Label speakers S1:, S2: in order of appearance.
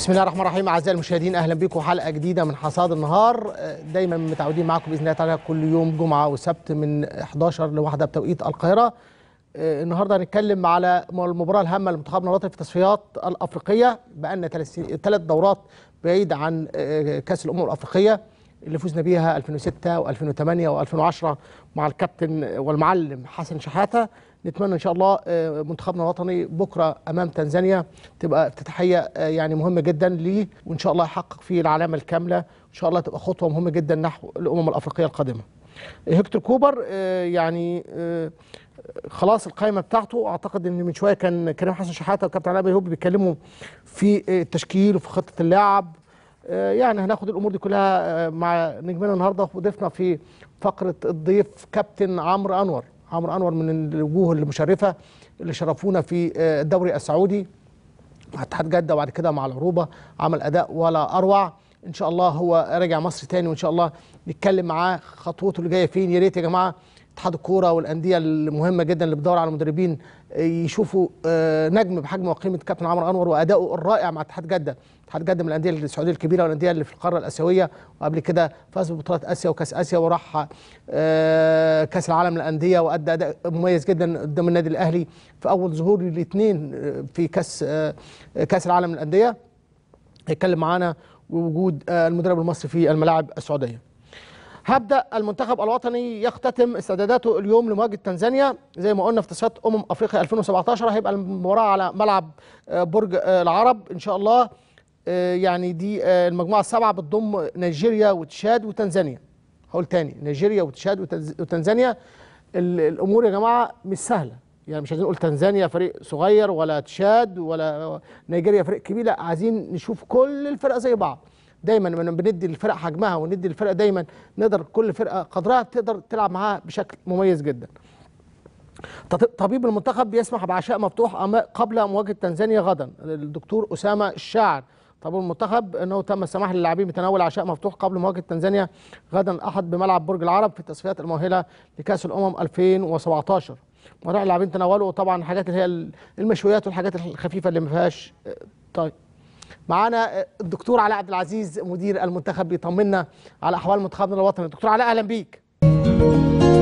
S1: بسم الله الرحمن الرحيم اعزائي المشاهدين اهلا بكم حلقه جديده من حصاد النهار دايما متعودين معاكم باذن الله تعالى كل يوم جمعه وسبت من 11 1 بتوقيت القاهره آه، النهارده هنتكلم على المباراه الهامه لمنتخبنا الوطني في التصفيات الافريقيه بقى لنا ثلاث دورات بعيد عن آه، كاس الامم الافريقيه اللي فزنا بيها 2006 و2008 و2010 مع الكابتن والمعلم حسن شحاته نتمنى ان شاء الله آه، منتخبنا الوطني بكره امام تنزانيا تبقى افتتاحيه يعني مهمه جدا ليه وان شاء الله يحقق فيه العلامه الكامله ان شاء الله تبقى خطوه مهمه جدا نحو الامم الافريقيه القادمه. هكتور كوبر آه، يعني آه، خلاص القائمه بتاعته اعتقد ان من شويه كان كريم حسن شحاته وكابتن علاء بيهوب بيتكلموا في التشكيل وفي خطه اللعب آه، يعني هناخد الامور دي كلها آه، مع نجمنا النهارده وضيفنا في فقره الضيف كابتن عمرو انور عمرو انور من الوجوه المشرفه اللي شرفونا في آه، الدوري السعودي مع اتحاد جده وبعد كده مع العروبه عمل اداء ولا اروع ان شاء الله هو راجع مصر تاني وان شاء الله نتكلم معاه خطوته اللي جايه فين يا ريت يا جماعه اتحاد الكوره والانديه المهمه جدا اللي بتدور على مدربين آه، يشوفوا آه، نجم بحجم وقيمه كابتن عمرو انور وادائه الرائع مع اتحاد جده اتحاد جده من الانديه السعوديه الكبيره والانديه اللي في القاره الاسيويه وقبل كده فاز ببطولات اسيا وكاس اسيا وراح آه، كاس العالم للانديه وادى اداء مميز جدا قدام النادي الاهلي في اول ظهور الاثنين في كاس كاس العالم للانديه هيتكلم معانا وجود المدرب المصري في الملاعب السعوديه هبدا المنتخب الوطني يختتم استعداداته اليوم لمواجهه تنزانيا زي ما قلنا في تصفيات امم افريقيا 2017 هيبقى المباراه على ملعب آه، برج آه، العرب ان شاء الله آه، يعني دي المجموعه السابعه بتضم نيجيريا وتشاد وتنزانيا هقول تاني نيجيريا وتشاد وتنزانيا الامور يا جماعه مش سهله يعني مش عايزين نقول تنزانيا فريق صغير ولا تشاد ولا نيجيريا فريق كبير لا عايزين نشوف كل الفرق زي بعض دايما لما بندي الفرق حجمها وندي الفرق دايما نقدر كل فرقه قدرها تقدر تلعب معاها بشكل مميز جدا طبيب المنتخب بيسمح بعشاء مفتوح قبل مواجهه تنزانيا غدا الدكتور اسامه الشاعر طب المنتخب انه تم السماح للاعبين بتناول عشاء مفتوح قبل مواجهه تنزانيا غدا الاحد بملعب برج العرب في التصفيات المؤهله لكاس الامم 2017 مراحل اللاعبين تناولوا طبعا الحاجات اللي هي المشويات والحاجات الخفيفه اللي ما فيهاش آه، طيب معانا الدكتور علاء عبد العزيز مدير المنتخب بيطمنا على احوال منتخبنا الوطني دكتور علاء اهلا بيك